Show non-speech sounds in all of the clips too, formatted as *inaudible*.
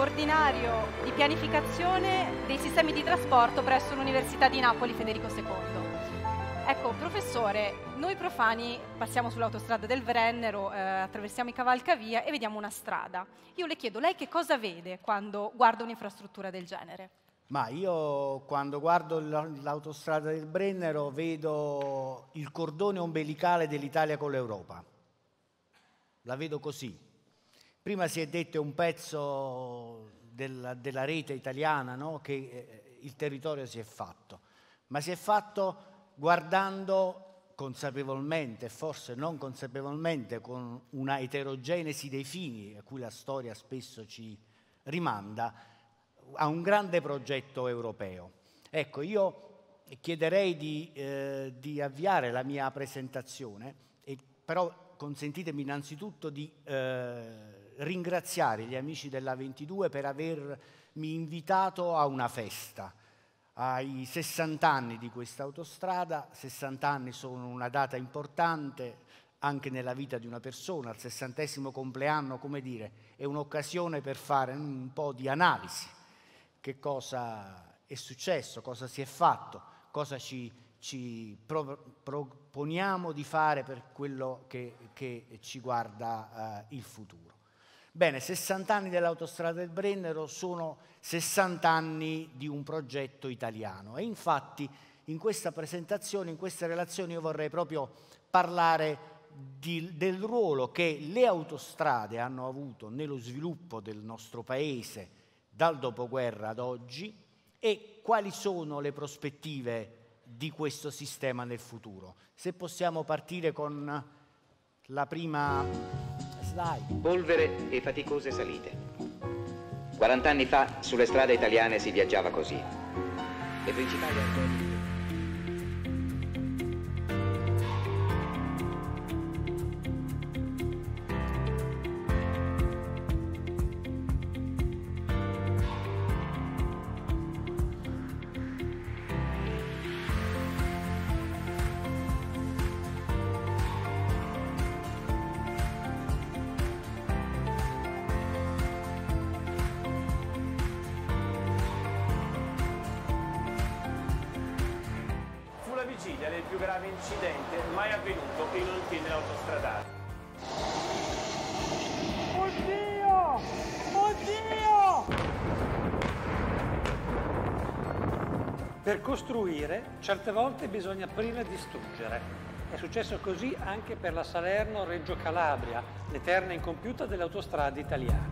ordinario di pianificazione dei sistemi di trasporto presso l'Università di Napoli Federico II. Ecco, professore, noi profani passiamo sull'autostrada del Brennero, eh, attraversiamo i cavalcavia e vediamo una strada. Io le chiedo, lei che cosa vede quando guarda un'infrastruttura del genere? Ma io quando guardo l'autostrada del Brennero vedo il cordone ombelicale dell'Italia con l'Europa. La vedo così, Prima si è detto un pezzo della, della rete italiana no? che eh, il territorio si è fatto, ma si è fatto guardando consapevolmente, forse non consapevolmente, con una eterogenesi dei fini a cui la storia spesso ci rimanda, a un grande progetto europeo. Ecco, io chiederei di, eh, di, avviare la mia presentazione, e, però consentitemi innanzitutto di eh, ringraziare gli amici della 22 per avermi invitato a una festa. Ai 60 anni di questa autostrada, 60 anni sono una data importante anche nella vita di una persona, al sessantesimo compleanno, come dire, è un'occasione per fare un po' di analisi, che cosa è successo, cosa si è fatto, cosa ci, ci pro, proponiamo di fare per quello che, che ci guarda eh, il futuro. Bene, 60 anni dell'autostrada del Brennero sono 60 anni di un progetto italiano e infatti in questa presentazione, in questa relazione io vorrei proprio parlare di, del ruolo che le autostrade hanno avuto nello sviluppo del nostro paese dal dopoguerra ad oggi e quali sono le prospettive di questo sistema nel futuro. Se possiamo partire con la prima Polvere e faticose salite. 40 anni fa sulle strade italiane si viaggiava così. Le principali arterie... mai avvenuto in un tunnel autostradale. Oddio! Oddio! Per costruire, certe volte bisogna prima distruggere. È successo così anche per la Salerno-Reggio Calabria, l'eterna incompiuta delle autostrade italiane.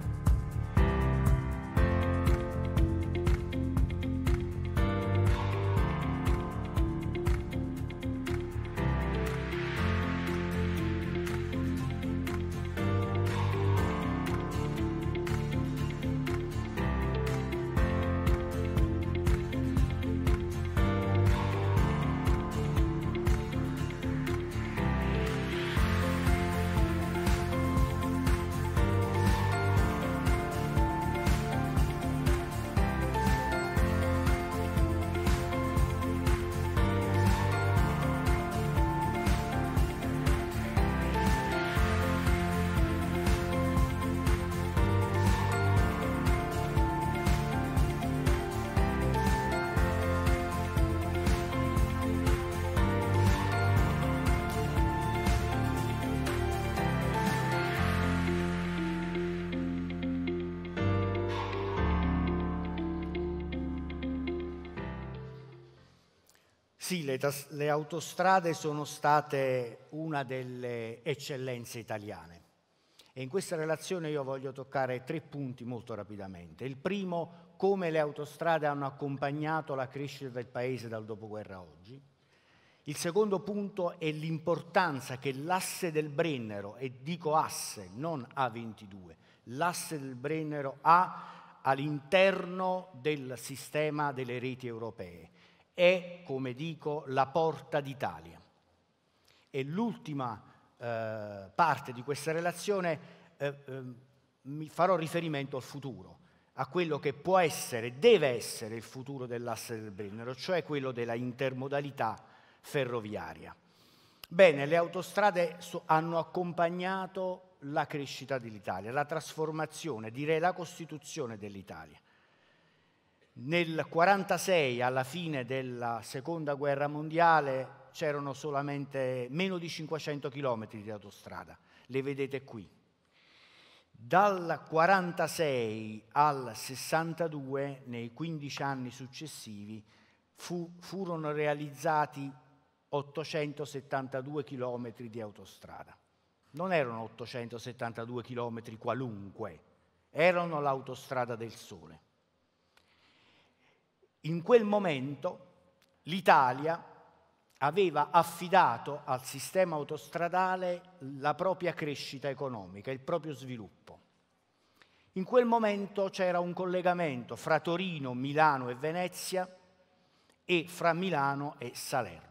Sì, le, tas- le autostrade sono state una delle eccellenze italiane. E in questa relazione io voglio toccare tre punti molto rapidamente. Il primo, come le autostrade hanno accompagnato la crescita del Paese dal dopoguerra a oggi. Il secondo punto è l'importanza che l'asse del Brennero, e dico asse, non A22, l'asse del Brennero ha all'interno del sistema delle reti europee è, come dico, la porta d'Italia. E l'ultima eh, parte di questa relazione eh, eh, mi farò riferimento al futuro, a quello che può essere, deve essere il futuro dell'asse del Brennero, cioè quello della intermodalità ferroviaria. Bene, le autostrade hanno accompagnato la crescita dell'Italia, la trasformazione, direi la costituzione dell'Italia. Nel 1946, alla fine della Seconda Guerra Mondiale, c'erano solamente meno di 500 km di autostrada, le vedete qui. Dal 1946 al 62, nei 15 anni successivi, fu, furono realizzati 872 km di autostrada. Non erano 872 km qualunque, erano l'autostrada del sole. In quel momento l'Italia aveva affidato al sistema autostradale la propria crescita economica, il proprio sviluppo. In quel momento c'era un collegamento fra Torino, Milano e Venezia e fra Milano e Salerno.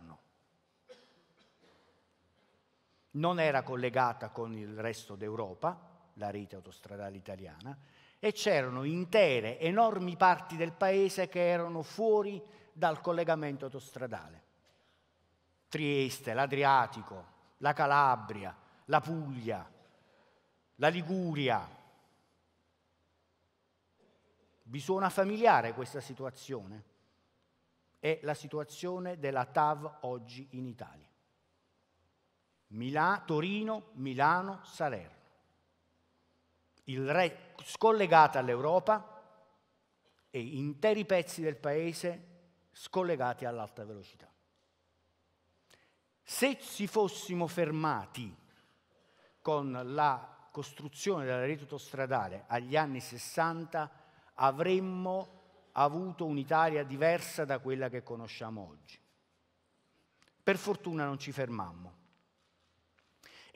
Non era collegata con il resto d'Europa, la rete autostradale italiana, e c'erano intere, enormi parti del paese che erano fuori dal collegamento autostradale. Trieste, l'Adriatico, la Calabria, la Puglia, la Liguria. Vi suona familiare questa situazione? È la situazione della TAV oggi in Italia. Milà, Torino, Milano, Salerno re, scollegata all'Europa e interi pezzi del paese scollegati all'alta velocità. Se ci fossimo fermati con la costruzione della rete autostradale agli anni 60, avremmo avuto un'Italia diversa da quella che conosciamo oggi. Per fortuna non ci fermammo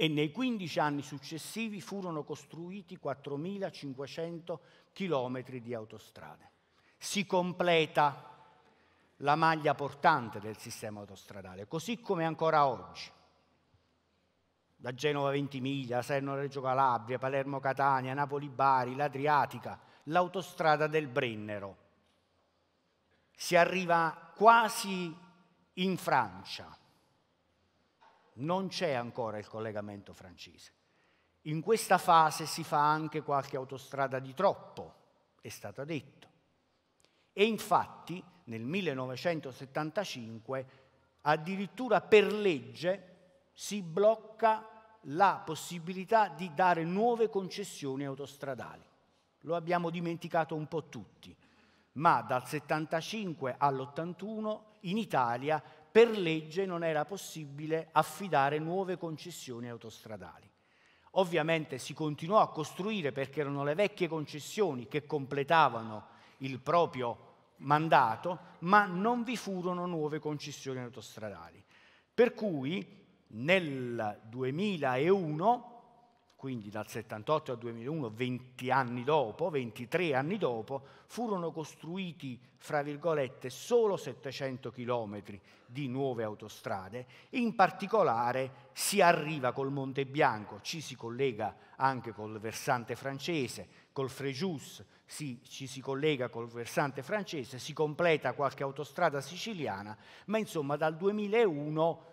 e nei 15 anni successivi furono costruiti 4.500 chilometri di autostrade. Si completa la maglia portante del sistema autostradale, così come ancora oggi. Da Genova Ventimiglia, Serno Reggio Calabria, Palermo Catania, Napoli Bari, l'Adriatica, l'autostrada del Brennero. Si arriva quasi in Francia non c'è ancora il collegamento francese. In questa fase si fa anche qualche autostrada di troppo, è stato detto. E infatti nel 1975 addirittura per legge si blocca la possibilità di dare nuove concessioni autostradali. Lo abbiamo dimenticato un po' tutti, ma dal 75 all'81 in Italia per legge non era possibile affidare nuove concessioni autostradali. Ovviamente si continuò a costruire perché erano le vecchie concessioni che completavano il proprio mandato, ma non vi furono nuove concessioni autostradali. Per cui nel 2001 quindi dal 78 al 2001, 20 anni dopo, 23 anni dopo, furono costruiti, fra virgolette, solo 700 chilometri di nuove autostrade. In particolare si arriva col Monte Bianco, ci si collega anche col versante francese, col Frejus, si, ci si collega col versante francese, si completa qualche autostrada siciliana, ma insomma dal 2001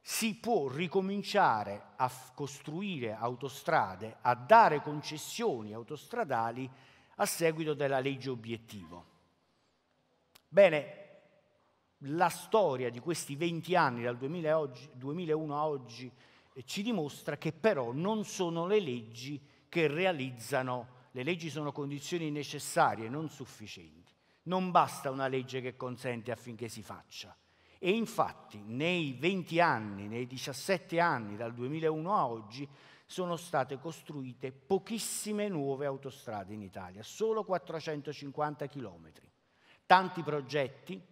si può ricominciare a costruire autostrade, a dare concessioni autostradali a seguito della legge obiettivo. Bene, la storia di questi 20 anni, dal 2000 oggi, 2001 a oggi, eh, ci dimostra che però non sono le leggi che realizzano, le leggi sono condizioni necessarie, non sufficienti. Non basta una legge che consente affinché si faccia. E infatti nei 20 anni, nei 17 anni dal 2001 a oggi, sono state costruite pochissime nuove autostrade in Italia, solo 450 chilometri. Tanti progetti,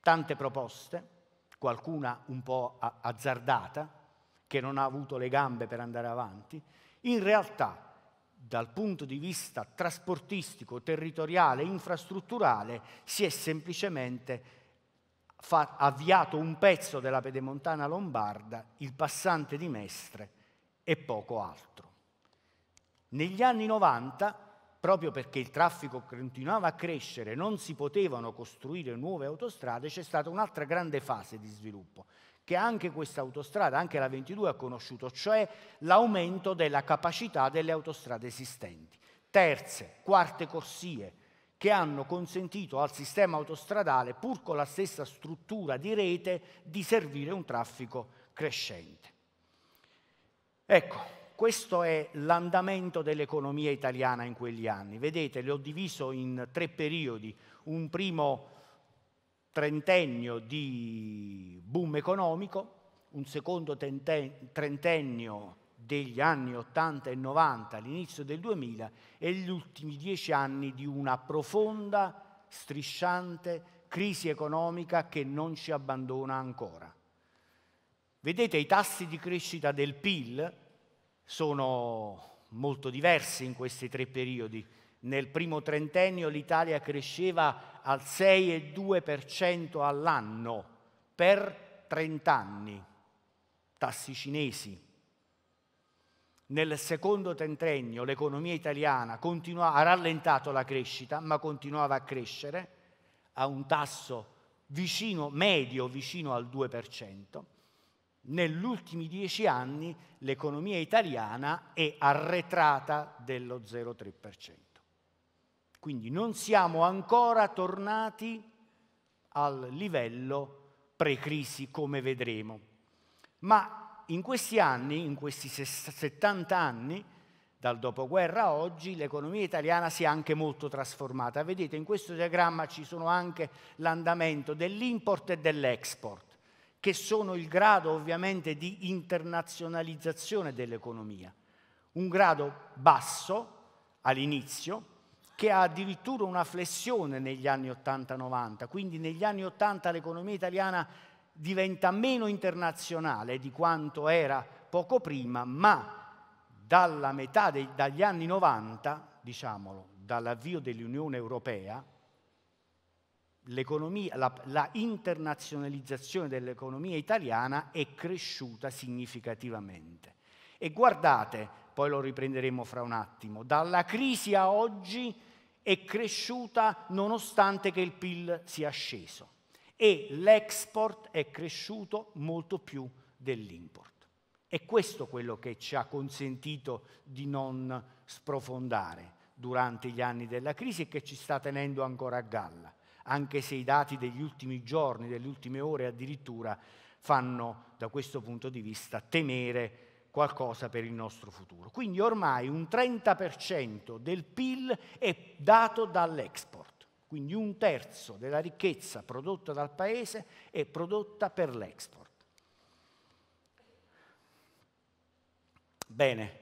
tante proposte, qualcuna un po' azzardata, che non ha avuto le gambe per andare avanti, in realtà dal punto di vista trasportistico, territoriale, infrastrutturale si è semplicemente fa- avviato un pezzo della pedemontana lombarda, il passante di Mestre e poco altro. Negli anni 90, proprio perché il traffico continuava a crescere, non si potevano costruire nuove autostrade, c'è stata un'altra grande fase di sviluppo, che anche questa autostrada, anche la 22 ha conosciuto, cioè l'aumento della capacità delle autostrade esistenti. Terze, quarte corsie, che hanno consentito al sistema autostradale, pur con la stessa struttura di rete, di servire un traffico crescente. Ecco, questo è l'andamento dell'economia italiana in quegli anni. Vedete, l'ho diviso in tre periodi. Un primo trentennio di boom economico, un secondo trentennio degli anni 80 e 90, all'inizio del 2000 e gli ultimi dieci anni di una profonda, strisciante crisi economica che non ci abbandona ancora. Vedete i tassi di crescita del PIL sono molto diversi in questi tre periodi. Nel primo trentennio l'Italia cresceva al 6,2% all'anno per 30 anni, tassi cinesi, nel secondo trentennio l'economia italiana continua, ha rallentato la crescita, ma continuava a crescere a un tasso vicino, medio vicino al 2%. Negli ultimi dieci anni l'economia italiana è arretrata dello 0,3%. Quindi non siamo ancora tornati al livello pre-crisi come vedremo. Ma in questi anni, in questi 70 anni, dal dopoguerra a oggi, l'economia italiana si è anche molto trasformata. Vedete, in questo diagramma ci sono anche l'andamento dell'import e dell'export, che sono il grado ovviamente di internazionalizzazione dell'economia. Un grado basso all'inizio, che ha addirittura una flessione negli anni 80-90, quindi negli anni 80 l'economia italiana diventa meno internazionale di quanto era poco prima, ma dalla metà dei, dagli anni 90, diciamolo, dall'avvio dell'Unione Europea, la, la internazionalizzazione dell'economia italiana è cresciuta significativamente. E guardate, poi lo riprenderemo fra un attimo, dalla crisi a oggi è cresciuta nonostante che il PIL sia sceso e l'export è cresciuto molto più dell'import. È questo quello che ci ha consentito di non sprofondare durante gli anni della crisi e che ci sta tenendo ancora a galla, anche se i dati degli ultimi giorni, delle ultime ore addirittura, fanno da questo punto di vista temere qualcosa per il nostro futuro. Quindi ormai un 30% del PIL è dato dall'export. Quindi un terzo della ricchezza prodotta dal paese è prodotta per l'export. Bene,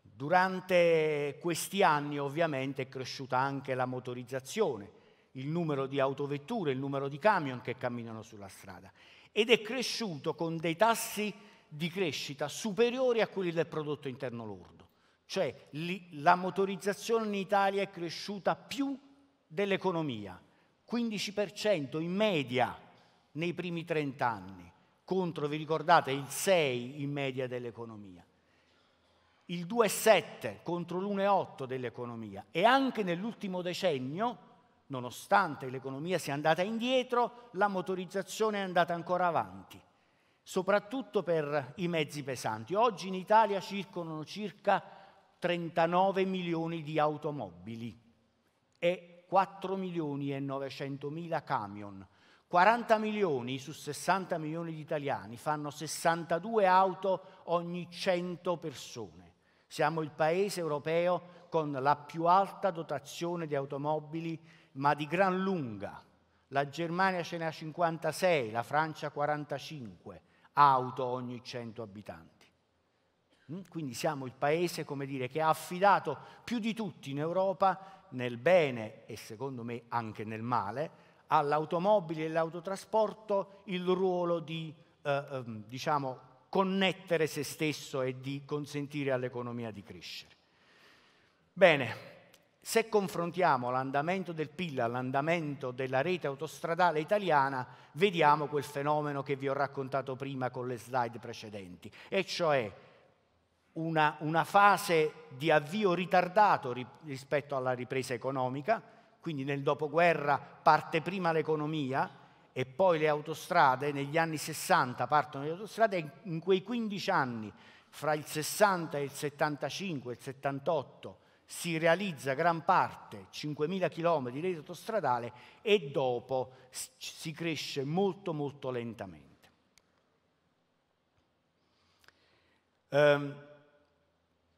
durante questi anni ovviamente è cresciuta anche la motorizzazione, il numero di autovetture, il numero di camion che camminano sulla strada ed è cresciuto con dei tassi di crescita superiori a quelli del prodotto interno lordo. Cioè la motorizzazione in Italia è cresciuta più dell'economia, 15% in media nei primi 30 anni, contro, vi ricordate, il 6% in media dell'economia, il 2,7% contro l'1,8% dell'economia e anche nell'ultimo decennio, nonostante l'economia sia andata indietro, la motorizzazione è andata ancora avanti, soprattutto per i mezzi pesanti. Oggi in Italia circolano circa 39 milioni di automobili e 4 milioni e 900 mila camion. 40 milioni su 60 milioni di italiani fanno 62 auto ogni 100 persone. Siamo il paese europeo con la più alta dotazione di automobili, ma di gran lunga. La Germania ce ne ha 56, la Francia 45 auto ogni 100 abitanti. Mm? Quindi siamo il paese, come dire, che ha affidato più di tutti in Europa nel bene e secondo me anche nel male, all'automobile e all'autotrasporto il ruolo di eh, ehm, diciamo, connettere se stesso e di consentire all'economia di crescere. Bene, se confrontiamo l'andamento del PIL all'andamento della rete autostradale italiana, vediamo quel fenomeno che vi ho raccontato prima con le slide precedenti, e cioè una, una fase di avvio ritardato rispetto alla ripresa economica, quindi nel dopoguerra parte prima l'economia e poi le autostrade, negli anni 60 partono le autostrade e in quei 15 anni, fra il 60 e il 75 e il 78, si realizza gran parte, 5.000 km di rete autostradale e dopo si cresce molto molto lentamente. Um,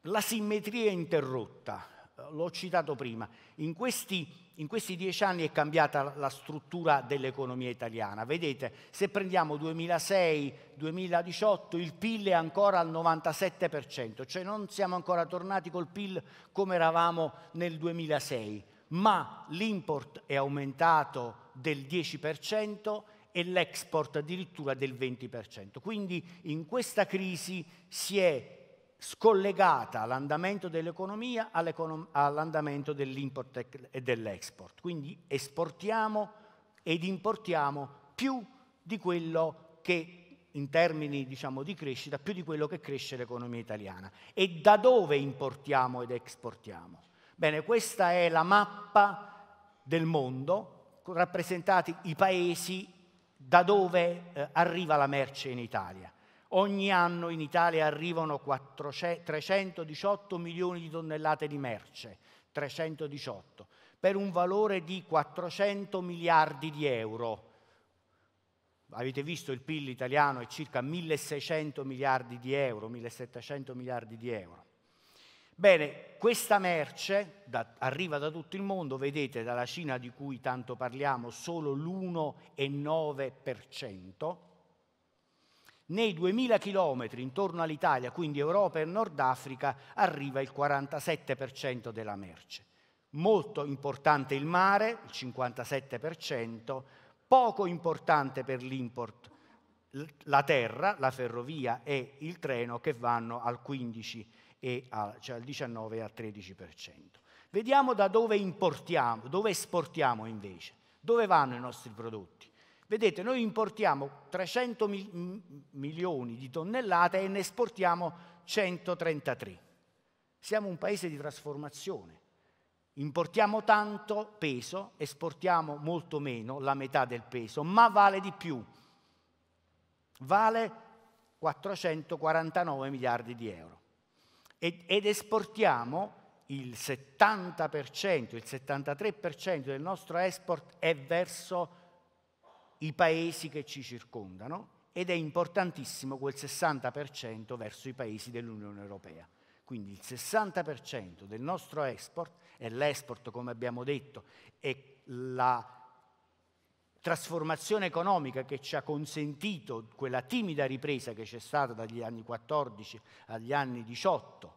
la simmetria è interrotta, l'ho citato prima, in questi, in questi, dieci anni è cambiata la struttura dell'economia italiana. Vedete, se prendiamo 2006-2018 il PIL è ancora al 97%, cioè non siamo ancora tornati col PIL come eravamo nel 2006, ma l'import è aumentato del 10% e l'export addirittura del 20%. Quindi in questa crisi si è scollegata l'andamento dell'economia, all'andamento dell'import e dell'export. Quindi esportiamo ed importiamo più di quello che in termini diciamo, di crescita, più di quello che cresce l'economia italiana. E da dove importiamo ed esportiamo? Bene, questa è la mappa del mondo, rappresentati i paesi da dove eh, arriva la merce in Italia ogni anno in Italia arrivano 400, 318 milioni di tonnellate di merce, 318, per un valore di 400 miliardi di euro. Avete visto il PIL italiano è circa 1600 miliardi di euro, 1700 miliardi di euro. Bene, questa merce da, arriva da tutto il mondo, vedete dalla Cina di cui tanto parliamo solo l'1,9%, nei 2000 km intorno all'Italia, quindi Europa e Nord Africa, arriva il 47% della merce. Molto importante il mare, il 57%, poco importante per l'import la terra, la ferrovia e il treno che vanno al 15 cioè e al, cioè al 19 e al 13%. Vediamo da dove importiamo, dove esportiamo invece, dove vanno i nostri prodotti. Vedete, noi importiamo 300 mil- milioni di tonnellate e ne esportiamo 133. Siamo un paese di trasformazione. Importiamo tanto peso, esportiamo molto meno, la metà del peso, ma vale di più. Vale 449 miliardi di euro. Ed, ed esportiamo il 70%, il 73% del nostro export è verso i paesi che ci circondano ed è importantissimo quel 60% verso i paesi dell'Unione Europea. Quindi il 60% del nostro export, e l'export come abbiamo detto, è la trasformazione economica che ci ha consentito quella timida ripresa che c'è stata dagli anni 14 agli anni 18,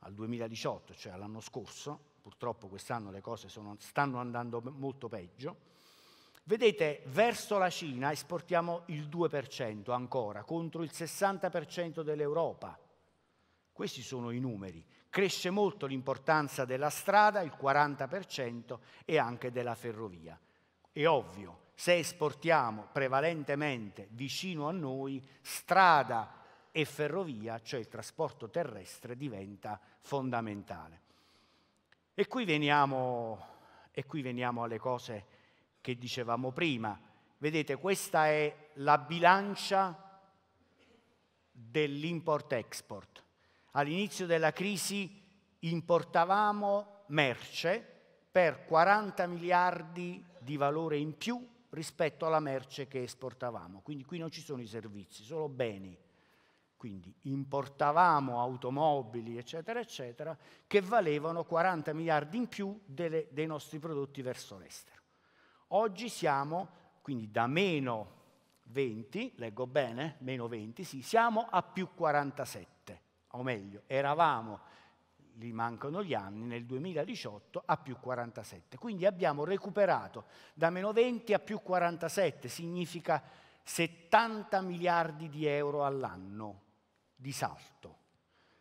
al 2018, cioè all'anno scorso, purtroppo quest'anno le cose sono, stanno andando molto peggio, Vedete, verso la Cina esportiamo il 2% ancora, contro il 60% dell'Europa. Questi sono i numeri. Cresce molto l'importanza della strada, il 40%, e anche della ferrovia. È ovvio, se esportiamo prevalentemente vicino a noi, strada e ferrovia, cioè il trasporto terrestre, diventa fondamentale. E qui veniamo, e qui veniamo alle cose che dicevamo prima. Vedete, questa è la bilancia dell'import-export. All'inizio della crisi importavamo merce per 40 miliardi di valore in più rispetto alla merce che esportavamo. Quindi qui non ci sono i servizi, solo beni. Quindi importavamo automobili, eccetera, eccetera, che valevano 40 miliardi in più delle, dei nostri prodotti verso l'estero. Oggi siamo quindi da meno 20, leggo bene, meno 20, sì, siamo a più 47, o meglio, eravamo, gli mancano gli anni, nel 2018 a più 47. Quindi abbiamo recuperato da meno 20 a più 47, significa 70 miliardi di euro all'anno di salto.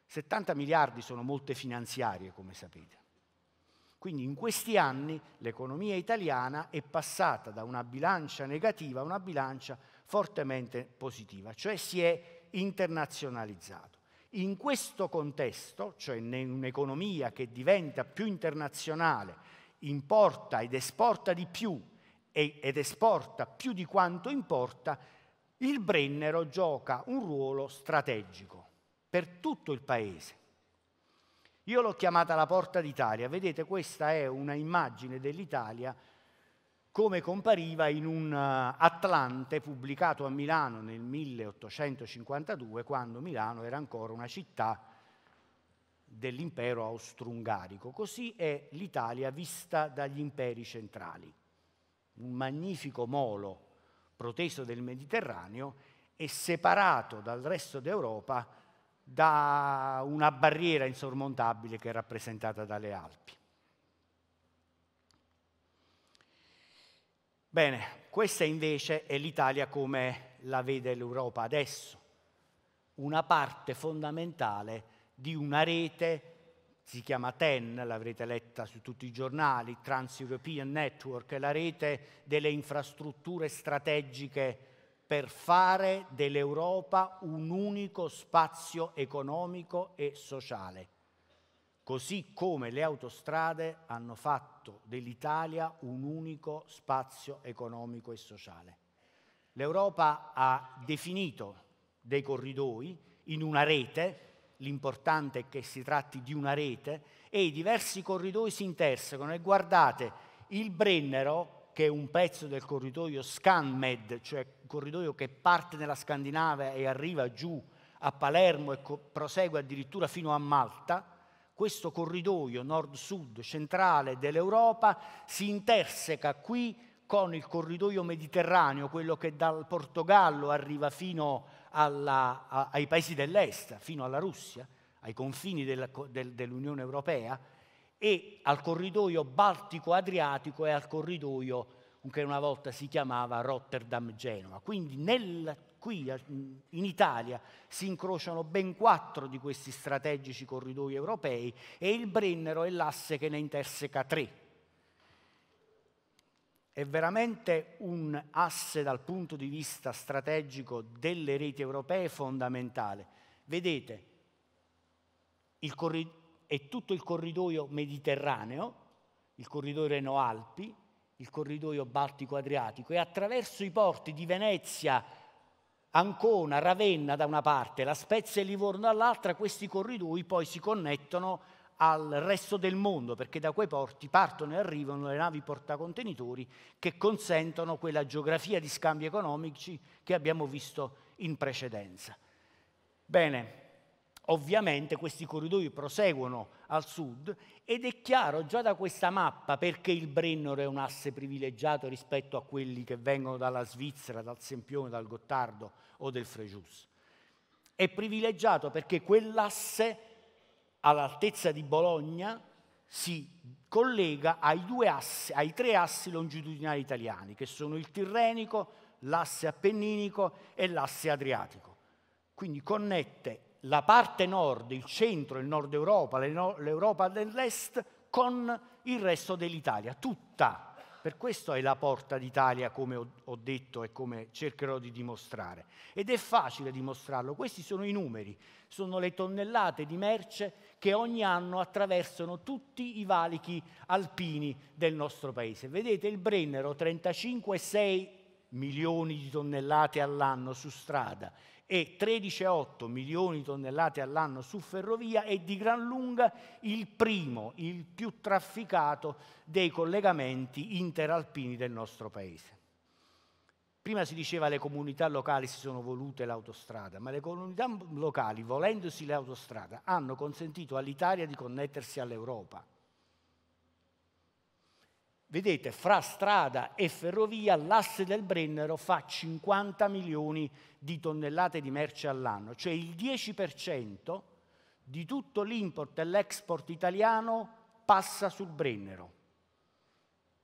70 miliardi sono molte finanziarie, come sapete. Quindi in questi anni l'economia italiana è passata da una bilancia negativa a una bilancia fortemente positiva, cioè si è internazionalizzato. In questo contesto, cioè in un'economia che diventa più internazionale, importa ed esporta di più ed esporta più di quanto importa, il Brennero gioca un ruolo strategico per tutto il paese io l'ho chiamata la porta d'Italia, vedete questa è una immagine dell'Italia come compariva in un eh, Atlante pubblicato a Milano nel 1852, quando Milano era ancora una città dell'impero austro-ungarico. Così è l'Italia vista dagli imperi centrali, un magnifico molo proteso del Mediterraneo e separato dal resto d'Europa da una barriera insormontabile che è rappresentata dalle Alpi. Bene, questa invece è l'Italia come la vede l'Europa adesso, una parte fondamentale di una rete, si chiama TEN, l'avrete letta su tutti i giornali, Trans-European Network, la rete delle infrastrutture strategiche per fare dell'Europa un unico spazio economico e sociale, così come le autostrade hanno fatto dell'Italia un unico spazio economico e sociale. L'Europa ha definito dei corridoi in una rete, l'importante è che si tratti di una rete, e i diversi corridoi si intersecano e guardate, il Brennero, che è un pezzo del corridoio ScanMed, cioè corridoio che parte nella Scandinavia e arriva giù a Palermo e co- prosegue addirittura fino a Malta, questo corridoio nord-sud centrale dell'Europa si interseca qui con il corridoio mediterraneo, quello che dal Portogallo arriva fino alla, a, ai paesi dell'est, fino alla Russia, ai confini della, del, dell'Unione Europea, e al corridoio baltico-adriatico e al corridoio che una volta si chiamava Rotterdam-Genova. Quindi nel, qui in Italia si incrociano ben quattro di questi strategici corridoi europei e il Brennero è l'asse che ne interseca tre. È veramente un asse dal punto di vista strategico delle reti europee fondamentale. Vedete, corri- è tutto il corridoio mediterraneo, il corridoio Reno-Alpi, il corridoio Baltico-Adriatico e attraverso i porti di Venezia, Ancona, Ravenna da una parte, La Spezia e Livorno dall'altra, questi corridoi poi si connettono al resto del mondo, perché da quei porti partono e arrivano le navi portacontenitori che consentono quella geografia di scambi economici che abbiamo visto in precedenza. Bene, Ovviamente questi corridoi proseguono al sud ed è chiaro già da questa mappa perché il Brennero è un asse privilegiato rispetto a quelli che vengono dalla Svizzera, dal Sempione, dal Gottardo o del Frejus. È privilegiato perché quell'asse all'altezza di Bologna si collega ai, assi, ai tre assi longitudinali italiani, che sono il Tirrenico, l'asse appenninico e l'asse adriatico. Quindi connette la parte nord, il centro, il nord Europa, l'Europa dell'est con il resto dell'Italia, tutta. Per questo è la porta d'Italia, come ho detto e come cercherò di dimostrare. Ed è facile dimostrarlo. Questi sono i numeri, sono le tonnellate di merce che ogni anno attraversano tutti i valichi alpini del nostro paese. Vedete il Brennero, 35,6 milioni di tonnellate all'anno su strada, e 13,8 milioni di tonnellate all'anno su ferrovia è di gran lunga il primo, il più trafficato dei collegamenti interalpini del nostro paese. Prima si diceva che le comunità locali si sono volute l'autostrada, ma le comunità locali, volendosi l'autostrada, hanno consentito all'Italia di connettersi all'Europa. Vedete, fra strada e ferrovia l'asse del Brennero fa 50 milioni di tonnellate di merce all'anno, cioè il 10% di tutto l'import e l'export italiano passa sul Brennero.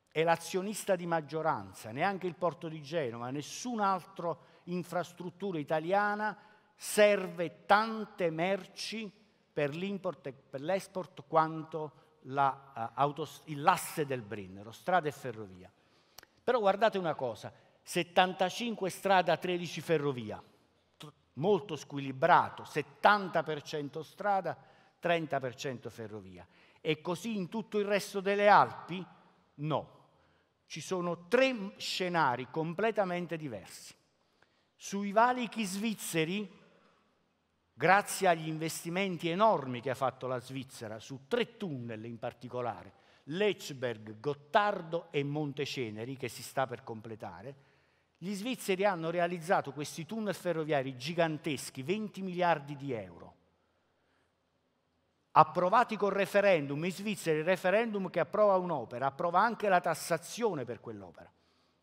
È l'azionista di maggioranza, neanche il porto di Genova, nessun'altra infrastruttura italiana serve tante merci per l'import e per l'export quanto la, uh, l'asse del Brennero, strada e ferrovia. Però guardate una cosa, 75 strada, 13 ferrovia, t- molto squilibrato, 70% strada, 30% ferrovia. E così in tutto il resto delle Alpi? No, ci sono tre scenari completamente diversi. Sui valichi svizzeri grazie agli investimenti enormi che ha fatto la Svizzera su tre tunnel in particolare, Lechberg, Gottardo e Monteceneri, che si sta per completare, gli svizzeri hanno realizzato questi tunnel ferroviari giganteschi, 20 miliardi di euro, approvati col referendum. In Svizzera il referendum che approva un'opera approva anche la tassazione per quell'opera.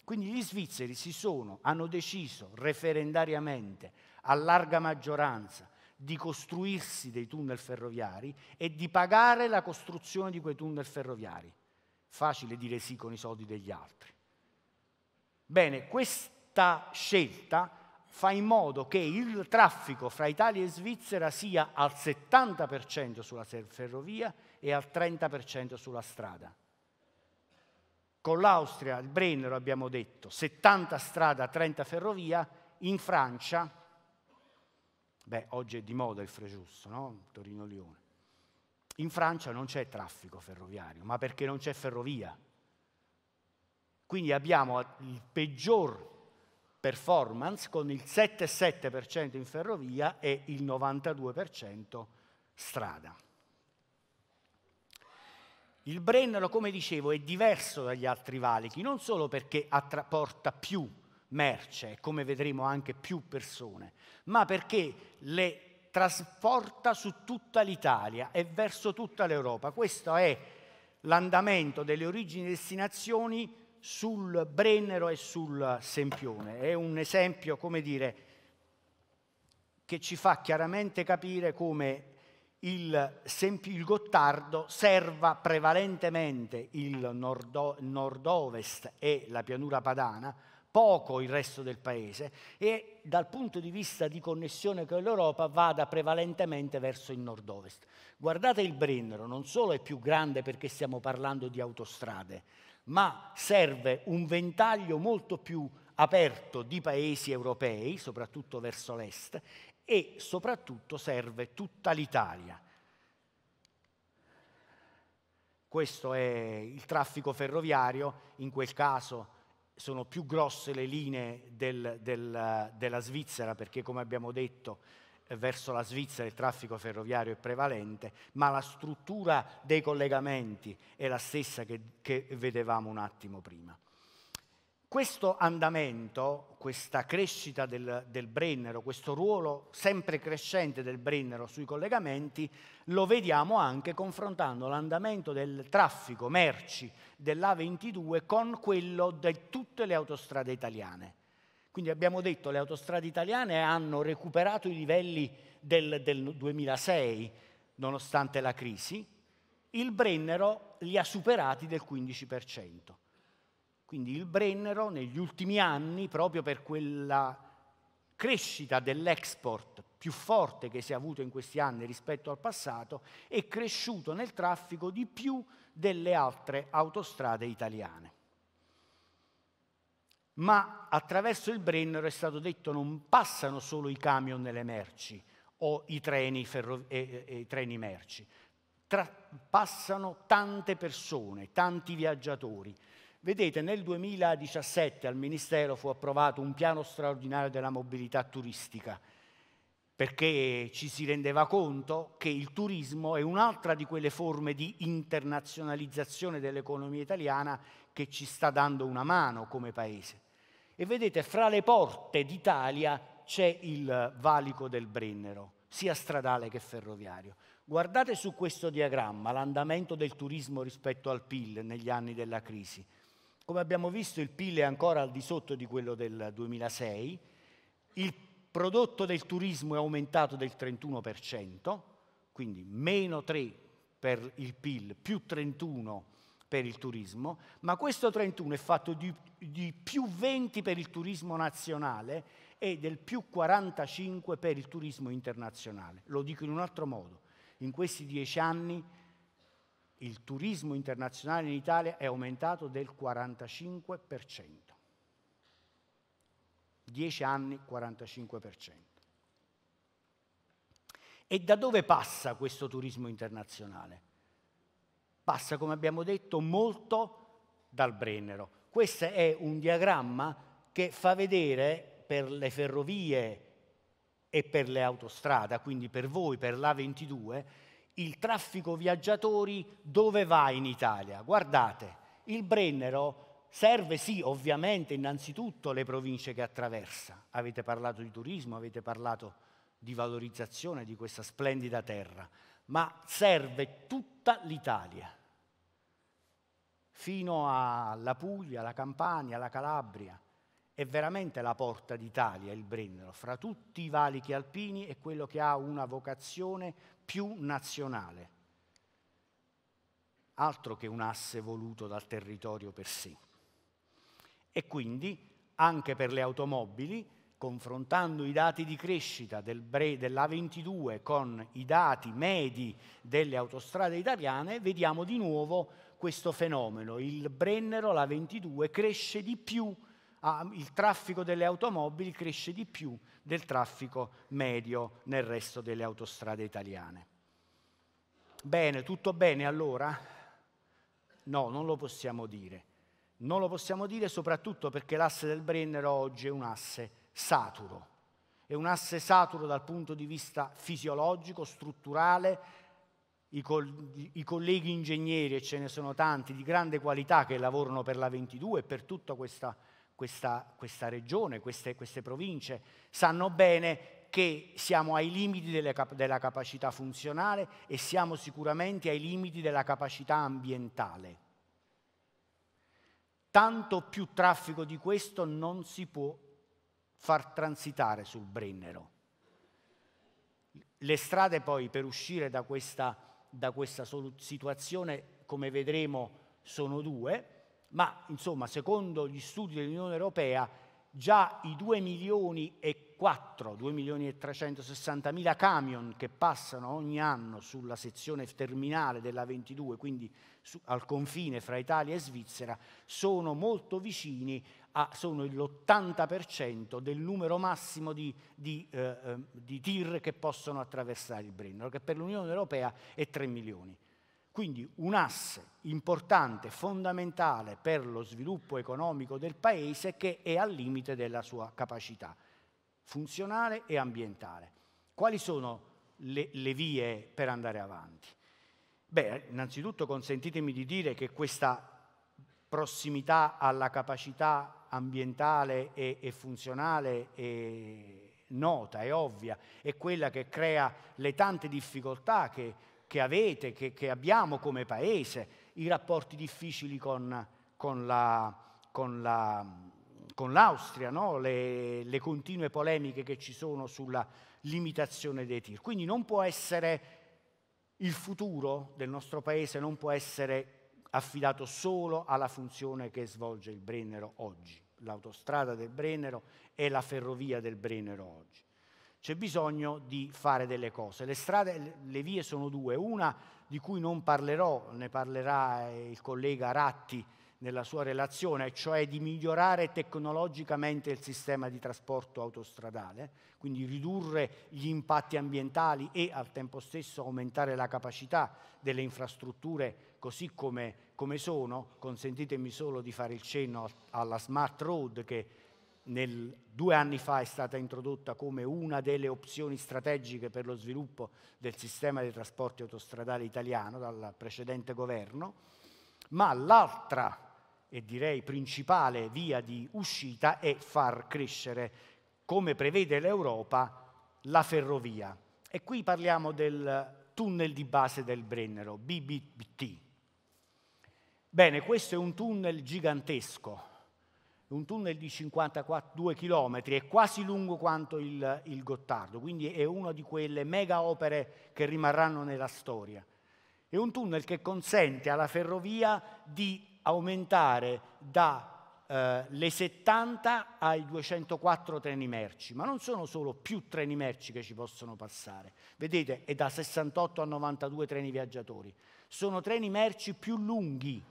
Quindi gli svizzeri si sono, hanno deciso referendariamente, a larga maggioranza, di costruirsi dei tunnel ferroviari e di pagare la costruzione di quei tunnel ferroviari. Facile dire sì con i soldi degli altri. Bene, questa scelta fa in modo che il traffico fra Italia e Svizzera sia al 70% sulla ferrovia e al 30% sulla strada. Con l'Austria, il Brennero abbiamo detto 70 strada, 30 ferrovia, in Francia Beh, oggi è di moda il Frejus, no? Torino-Lione. In Francia non c'è traffico ferroviario, ma perché non c'è ferrovia. Quindi abbiamo il peggior performance con il 7,7% in ferrovia e il 92% strada. Il Brennero, come dicevo, è diverso dagli altri valichi, non solo perché attra- porta più merce e come vedremo anche più persone, ma perché le trasporta su tutta l'Italia e verso tutta l'Europa. Questo è l'andamento delle origini e destinazioni sul Brennero e sul Sempione. È un esempio, come dire, che ci fa chiaramente capire come il, Sempi- il Gottardo serva prevalentemente il nord- nord-ovest e la pianura padana, poco il resto del paese e dal punto di vista di connessione con l'Europa vada prevalentemente verso il nord-ovest. Guardate il Brennero, non solo è più grande perché stiamo parlando di autostrade, ma serve un ventaglio molto più aperto di paesi europei, soprattutto verso l'est, e soprattutto serve tutta l'Italia. Questo è il traffico ferroviario, in quel caso sono più grosse le linee del, del, della Svizzera perché come abbiamo detto verso la Svizzera il traffico ferroviario è prevalente, ma la struttura dei collegamenti è la stessa che, che vedevamo un attimo prima. Questo andamento, questa crescita del, del Brennero, questo ruolo sempre crescente del Brennero sui collegamenti lo vediamo anche confrontando l'andamento del traffico merci dell'A22 con quello di tutte le autostrade italiane. Quindi abbiamo detto che le autostrade italiane hanno recuperato i livelli del, del 2006 nonostante la crisi, il Brennero li ha superati del 15%. Quindi il Brennero negli ultimi anni, proprio per quella crescita dell'export più forte che si è avuto in questi anni rispetto al passato, è cresciuto nel traffico di più delle altre autostrade italiane. Ma attraverso il Brennero è stato detto non passano solo i camion e le merci o i treni, ferro- e, eh, e, eh, i treni merci, Tra- passano tante persone, tanti viaggiatori. Vedete, nel 2017 al Ministero fu approvato un piano straordinario della mobilità turistica perché ci si rendeva conto che il turismo è un'altra di quelle forme di internazionalizzazione dell'economia italiana che ci sta dando una mano come paese. E vedete, fra le porte d'Italia c'è il valico del Brennero, sia stradale che ferroviario. Guardate su questo diagramma l'andamento del turismo rispetto al PIL negli anni della crisi. Come abbiamo visto il PIL è ancora al di sotto di quello del 2006, il prodotto del turismo è aumentato del 31%, quindi meno 3 per il PIL, più 31 per il turismo, ma questo 31 è fatto di, di più 20 per il turismo nazionale e del più 45 per il turismo internazionale. Lo dico in un altro modo, in questi dieci anni il turismo internazionale in Italia è aumentato del 45%. 10 anni 45%. E da dove passa questo turismo internazionale? Passa, come abbiamo detto, molto dal Brennero. Questo è un diagramma che fa vedere per le ferrovie e per le autostrade, quindi per voi, per l'A22, il traffico viaggiatori dove va in Italia. Guardate, il Brennero Serve sì, ovviamente, innanzitutto le province che attraversa. Avete parlato di turismo, avete parlato di valorizzazione di questa splendida terra, ma serve tutta l'Italia, fino alla Puglia, la Campania, la Calabria. È veramente la porta d'Italia il Brennero, fra tutti i valichi alpini è quello che ha una vocazione più nazionale, altro che un asse voluto dal territorio per sé. E quindi anche per le automobili, confrontando i dati di crescita del bre- dell'A22 con i dati medi delle autostrade italiane, vediamo di nuovo questo fenomeno. Il Brennero, l'A22, cresce di più, ah, il traffico delle automobili cresce di più del traffico medio nel resto delle autostrade italiane. Bene, tutto bene allora? No, non lo possiamo dire non lo possiamo dire soprattutto perché l'asse del Brennero oggi è un asse saturo. È un asse saturo dal punto di vista fisiologico, strutturale. I, coll- I, colleghi ingegneri, e ce ne sono tanti, di grande qualità che lavorano per la 22 e per tutta questa, questa, questa regione, queste, queste, province, sanno bene che siamo ai limiti cap- della capacità funzionale e siamo sicuramente ai limiti della capacità ambientale tanto più traffico di questo non si può far transitare sul Brennero. Le strade poi per uscire da questa, da questa situazione, come vedremo, sono due, ma insomma, secondo gli studi dell'Unione Europea, già i 2 milioni e 4, 2 milioni e 360 mila camion che passano ogni anno sulla sezione terminale della 22, quindi su, al confine fra Italia e Svizzera, sono molto vicini, a, sono l'80% del numero massimo di, di, eh, eh, di tir che possono attraversare il Brennero, che per l'Unione Europea è 3 milioni. Quindi un asse importante, fondamentale per lo sviluppo economico del Paese che è al limite della sua capacità funzionale e ambientale. Quali sono le, le vie per andare avanti? Beh, innanzitutto consentitemi di dire che questa prossimità alla capacità ambientale e, e funzionale è nota, è ovvia, è quella che crea le tante difficoltà che, che avete, che, che, abbiamo come Paese, i rapporti difficili con, con la, con la con l'Austria, no? le, le, continue polemiche che ci sono sulla limitazione dei tir. Quindi non può essere il futuro del nostro paese, non può essere affidato solo alla funzione che svolge il Brennero oggi, l'autostrada del Brennero e la ferrovia del Brennero oggi. C'è bisogno di fare delle cose. Le strade, le vie sono due, una di cui non parlerò, ne parlerà il collega Ratti nella sua relazione, cioè di migliorare tecnologicamente il sistema di trasporto autostradale, quindi ridurre gli impatti ambientali e al tempo stesso aumentare la capacità delle infrastrutture così come, come sono, consentitemi solo di fare il cenno alla Smart Road che nel, due anni fa è stata introdotta come una delle opzioni strategiche per lo sviluppo del sistema dei trasporti autostradali italiano dal precedente governo, ma l'altra e direi principale via di uscita è far crescere, come prevede l'Europa, la ferrovia. E qui parliamo del tunnel di base del Brennero, BBT. Bene, questo è un tunnel gigantesco, un tunnel di 52 km, è quasi lungo quanto il, il Gottardo, quindi è una di quelle mega opere che rimarranno nella storia. È un tunnel che consente alla ferrovia di aumentare dalle eh, 70 ai 204 treni merci, ma non sono solo più treni merci che ci possono passare, vedete, è da 68 a 92 treni viaggiatori, sono treni merci più lunghi,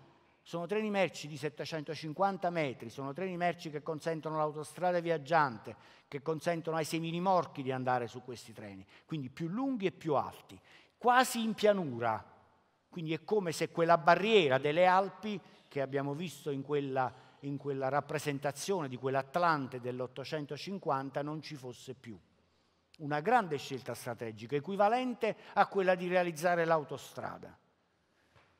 sono treni merci di 750 metri, sono treni merci che consentono l'autostrada viaggiante, che consentono ai seminimorchi di andare su questi treni, quindi più lunghi e più alti, quasi in pianura, quindi è come se quella barriera delle Alpi che abbiamo visto in quella, in quella rappresentazione di quell'Atlante dell'850 non ci fosse più. Una grande scelta strategica, equivalente a quella di realizzare l'autostrada.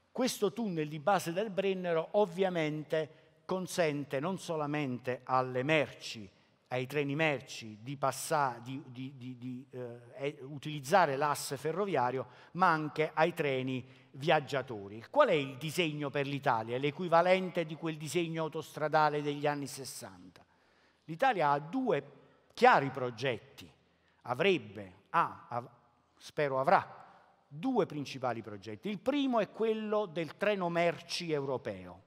Questo tunnel di base del Brennero ovviamente consente non solamente alle merci, ai treni merci di, passare, di, di, di eh, eh, utilizzare l'asse ferroviario, ma anche ai treni viaggiatori. Qual è il disegno per l'Italia, l'equivalente di quel disegno autostradale degli anni 60? L'Italia ha due chiari progetti, avrebbe, ha, av- spero avrà, due principali progetti. Il primo è quello del treno merci europeo.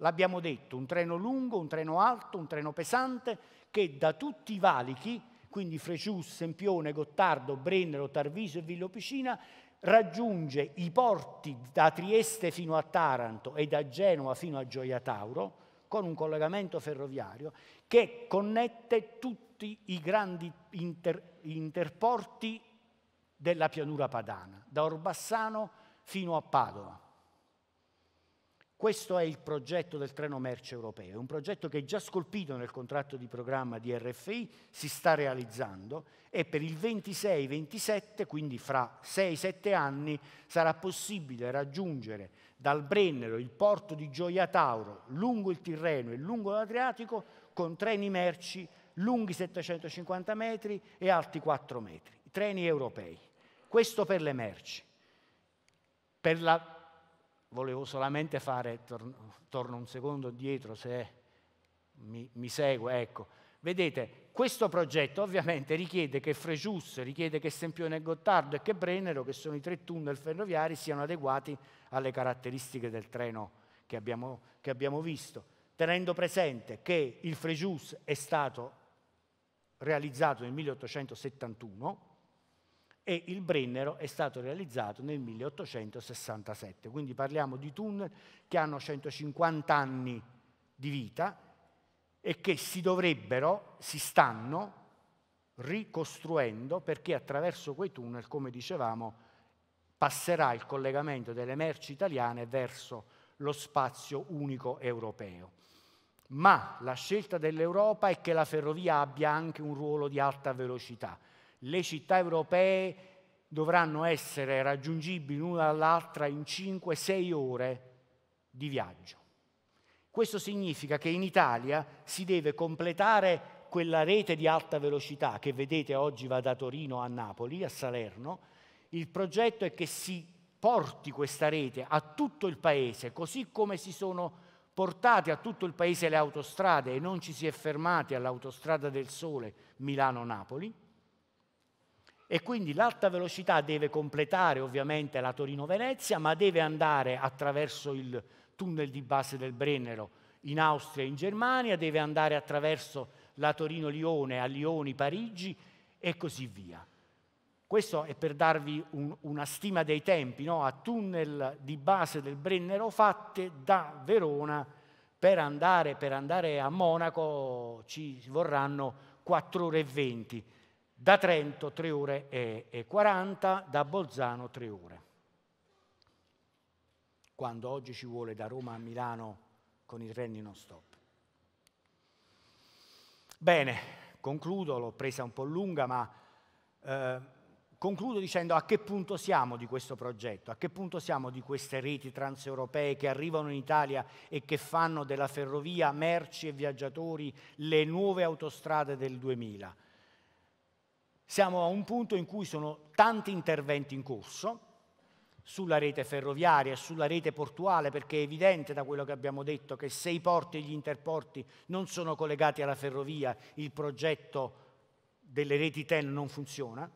L'abbiamo detto, un treno lungo, un treno alto, un treno pesante che da tutti i valichi, quindi Frecius, Sempione, Gottardo, Brennero, Tarviso e Villopicina, raggiunge i porti da Trieste fino a Taranto e da Genova fino a Gioia Tauro con un collegamento ferroviario che connette tutti i grandi inter- interporti della pianura padana, da Orbassano fino a Padova. Questo è il progetto del treno merce europeo, è un progetto che è già scolpito nel contratto di programma di RFI, si sta realizzando e per il 26-27, quindi fra 6-7 anni, sarà possibile raggiungere dal Brennero il porto di Gioia Tauro lungo il Tirreno e lungo l'Adriatico con treni merci lunghi 750 metri e alti 4 metri, treni europei. Questo per le merci. Per la volevo solamente fare, torno, un secondo dietro se mi, mi segue, ecco. Vedete, questo progetto ovviamente richiede che Frejus, richiede che Sempione e Gottardo e che Brennero, che sono i tre tunnel ferroviari, siano adeguati alle caratteristiche del treno che abbiamo, che abbiamo visto, tenendo presente che il Frejus è stato realizzato nel 1871, e il Brennero è stato realizzato nel 1867. Quindi parliamo di tunnel che hanno 150 anni di vita e che si dovrebbero, si stanno ricostruendo perché attraverso quei tunnel, come dicevamo, passerà il collegamento delle merci italiane verso lo spazio unico europeo. Ma la scelta dell'Europa è che la ferrovia abbia anche un ruolo di alta velocità le città europee dovranno essere raggiungibili l'una dall'altra in 5-6 ore di viaggio. Questo significa che in Italia si deve completare quella rete di alta velocità che vedete oggi va da Torino a Napoli, a Salerno. Il progetto è che si porti questa rete a tutto il paese, così come si sono portate a tutto il paese le autostrade e non ci si è fermati all'autostrada del sole Milano-Napoli e quindi l'alta velocità deve completare ovviamente la Torino-Venezia, ma deve andare attraverso il tunnel di base del Brennero in Austria e in Germania, deve andare attraverso la Torino-Lione a Lioni-Parigi e così via. Questo è per darvi un, una stima dei tempi, no? a tunnel di base del Brennero fatte da Verona per andare, per andare a Monaco ci vorranno 4 ore e 20 da Trento 3 ore e 40, da Bolzano 3 ore. Quando oggi ci vuole da Roma a Milano con i treni non stop. Bene, concludo, l'ho presa un po' lunga, ma eh, concludo dicendo a che punto siamo di questo progetto, a che punto siamo di queste reti transeuropee che arrivano in Italia e che fanno della ferrovia, merci e viaggiatori le nuove autostrade del 2000 siamo a un punto in cui sono tanti interventi in corso sulla rete ferroviaria e sulla rete portuale, perché è evidente da quello che abbiamo detto che se i porti e gli interporti non sono collegati alla ferrovia, il progetto delle reti TEN non funziona.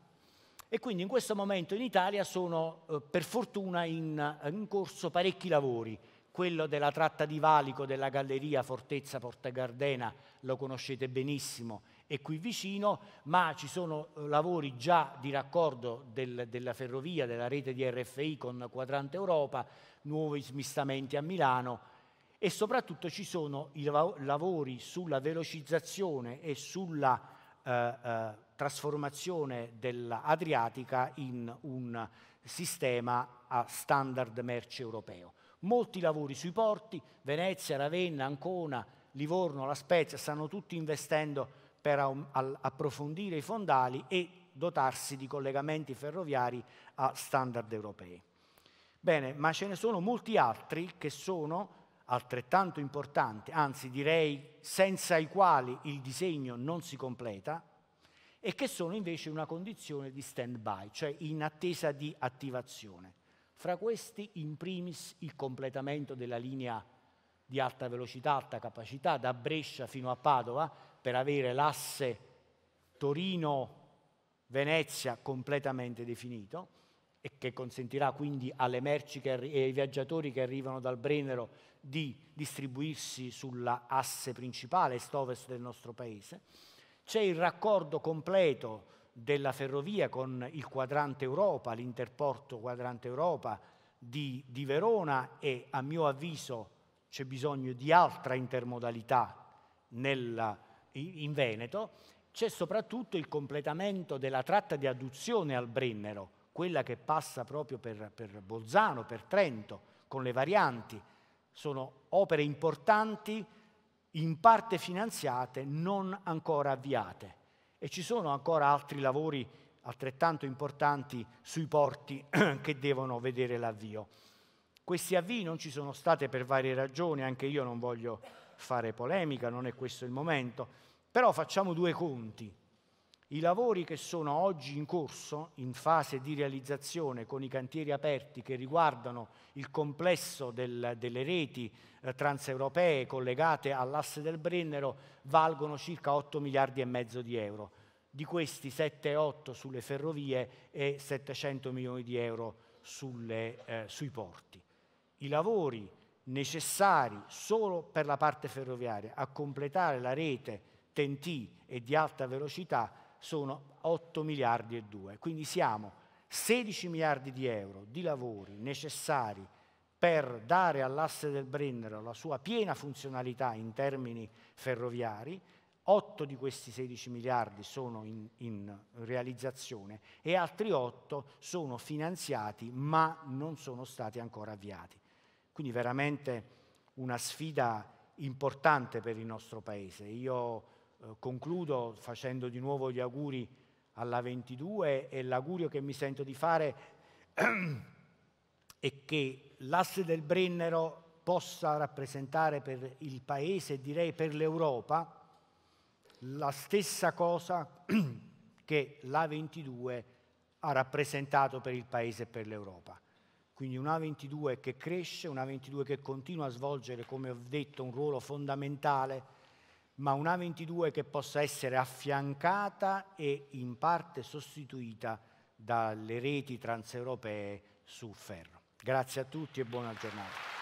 E quindi in questo momento in Italia sono eh, per fortuna in, in corso parecchi lavori quello della tratta di valico della galleria Fortezza Porta Gardena lo conoscete benissimo, è qui vicino, ma ci sono eh, lavori già di raccordo del, della ferrovia, della rete di RFI con Quadrante Europa, nuovi smistamenti a Milano e soprattutto ci sono i lavori sulla velocizzazione e sulla eh, eh, trasformazione dell'Adriatica in un sistema a standard merce europeo. Molti lavori sui porti, Venezia, Ravenna, Ancona, Livorno, La Spezia, stanno tutti investendo per approfondire i fondali e dotarsi di collegamenti ferroviari a standard europei. Bene, ma ce ne sono molti altri che sono altrettanto importanti, anzi direi senza i quali il disegno non si completa, e che sono invece una condizione di stand-by, cioè in attesa di attivazione. Fra questi, in primis, il completamento della linea di alta velocità, alta capacità, da Brescia fino a Padova, per avere l'asse Torino-Venezia completamente definito e che consentirà quindi alle merci che, e ai viaggiatori che arrivano dal Brennero di distribuirsi sulla asse principale est-ovest del nostro paese. C'è il raccordo completo della ferrovia con il quadrante Europa, l'interporto quadrante Europa di, di Verona e a mio avviso c'è bisogno di altra intermodalità nella ferrovia in Veneto, c'è soprattutto il completamento della tratta di adduzione al Brennero, quella che passa proprio per, per Bolzano, per Trento, con le varianti. Sono opere importanti, in parte finanziate, non ancora avviate. E ci sono ancora altri lavori altrettanto importanti sui porti *clears throat* che devono vedere l'avvio. Questi avvii non ci sono state per varie ragioni, anche io non voglio fare polemica, non è questo il momento, però facciamo due conti. I lavori che sono oggi in corso, in fase di realizzazione con i cantieri aperti che riguardano il complesso del, delle reti eh, transeuropee collegate all'asse del Brennero, valgono circa 8 miliardi e mezzo di euro. Di questi 7,8 sulle ferrovie e 700 milioni di euro sulle, eh, sui porti. I lavori necessari solo per la parte ferroviaria a completare la rete TNT e di alta velocità sono 8 miliardi e 2. Quindi siamo 16 miliardi di euro di lavori necessari per dare all'asse del Brennero la sua piena funzionalità in termini ferroviari, 8 di questi 16 miliardi sono in, in, realizzazione e altri 8 sono finanziati ma non sono stati ancora avviati. Quindi veramente una sfida importante per il nostro Paese. Io eh, concludo facendo di nuovo gli auguri alla 22 e l'augurio che mi sento di fare *clears throat* è che l'asse del Brennero possa rappresentare per il Paese e direi per l'Europa la stessa cosa *clears throat* che l'A22 ha rappresentato per il Paese e per l'Europa. Quindi una 22 che cresce, una 22 che continua a svolgere, come ho detto, un ruolo fondamentale, ma una 22 che possa essere affiancata e in parte sostituita dalle reti transeuropee su ferro. Grazie a tutti e buona giornata.